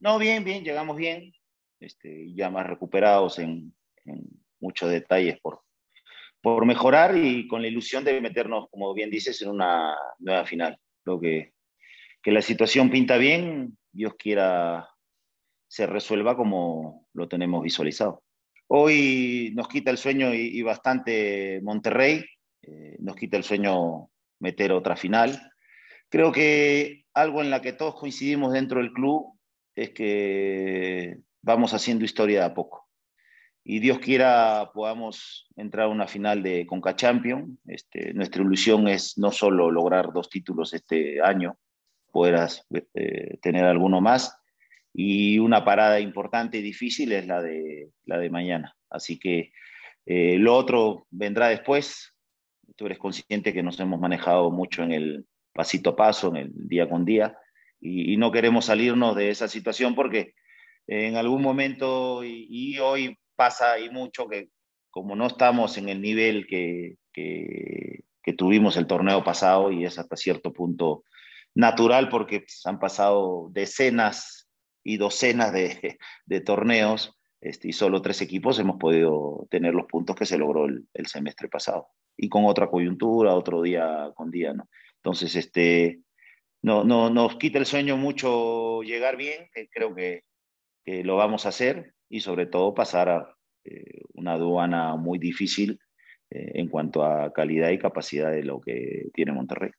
No, bien, bien, llegamos bien. Este, ya más recuperados en, muchos detalles por, por mejorar y con la ilusión de meternos, como bien dices, en una nueva final. Creo que, la situación pinta bien, Dios quiera se resuelva como lo tenemos visualizado. Hoy nos quita el sueño y, bastante Monterrey, eh, nos quita el sueño meter otra final. Creo que algo en la que todos coincidimos dentro del club es que vamos haciendo historia de a poco. Y Dios quiera podamos entrar a una final de Conca Champion. Este, nuestra ilusión es no solo lograr dos títulos este año, poder este, tener alguno más. Y una parada importante y difícil es la de, la de mañana. Así que eh, lo otro vendrá después. Tú eres consciente que nos hemos manejado mucho en el pasito a paso, en el día con día y, no queremos salirnos de esa situación porque en algún momento y, hoy pasa y mucho que como no estamos en el nivel que, que, tuvimos el torneo pasado y es hasta cierto punto natural porque pues, han pasado decenas y docenas de, torneos este, y solo tres equipos hemos podido tener los puntos que se logró el, el semestre pasado y con otra coyuntura, otro día con día, ¿no? Entonces, este, no, no, nos quita el sueño mucho llegar bien, que creo que, lo vamos a hacer y sobre todo pasar a eh, una aduana muy difícil eh, en cuanto a calidad y capacidad de lo que tiene Monterrey.